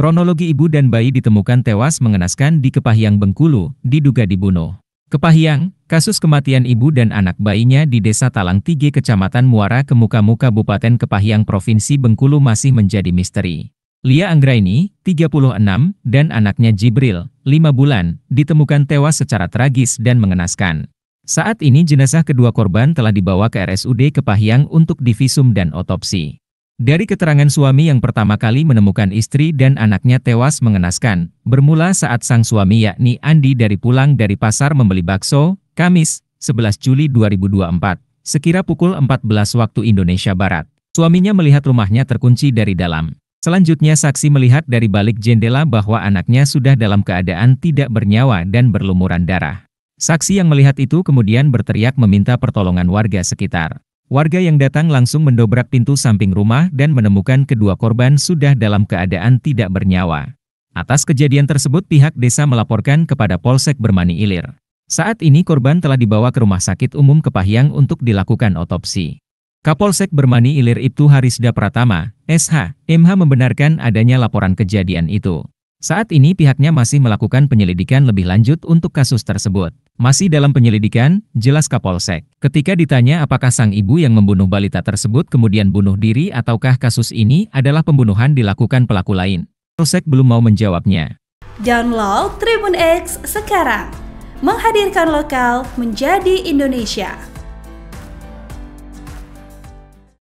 Kronologi ibu dan bayi ditemukan tewas mengenaskan di Kepahyang Bengkulu, diduga dibunuh. Kepahiang, kasus kematian ibu dan anak bayinya di Desa Talang Tige Kecamatan Muara Kemuka-Muka Bupaten Kepahiang Provinsi Bengkulu masih menjadi misteri. Lia Anggraini, 36, dan anaknya Jibril, 5 bulan, ditemukan tewas secara tragis dan mengenaskan. Saat ini jenazah kedua korban telah dibawa ke RSUD Kepahiang untuk divisum dan otopsi. Dari keterangan suami yang pertama kali menemukan istri dan anaknya tewas mengenaskan, bermula saat sang suami yakni Andi dari pulang dari pasar membeli bakso, Kamis, 11 Juli 2024, sekira pukul 14 waktu Indonesia Barat. Suaminya melihat rumahnya terkunci dari dalam. Selanjutnya saksi melihat dari balik jendela bahwa anaknya sudah dalam keadaan tidak bernyawa dan berlumuran darah. Saksi yang melihat itu kemudian berteriak meminta pertolongan warga sekitar. Warga yang datang langsung mendobrak pintu samping rumah dan menemukan kedua korban sudah dalam keadaan tidak bernyawa. Atas kejadian tersebut pihak desa melaporkan kepada Polsek Bermani Ilir. Saat ini korban telah dibawa ke Rumah Sakit Umum Kepahyang untuk dilakukan otopsi. Kapolsek Bermani Ilir Ibtu Harisda Pratama, SH, MH membenarkan adanya laporan kejadian itu. Saat ini pihaknya masih melakukan penyelidikan lebih lanjut untuk kasus tersebut. Masih dalam penyelidikan, jelas Kapolsek. Ketika ditanya apakah sang ibu yang membunuh balita tersebut kemudian bunuh diri ataukah kasus ini adalah pembunuhan dilakukan pelaku lain. Kapolsek belum mau menjawabnya. Download Tribun X sekarang. Menghadirkan lokal menjadi Indonesia.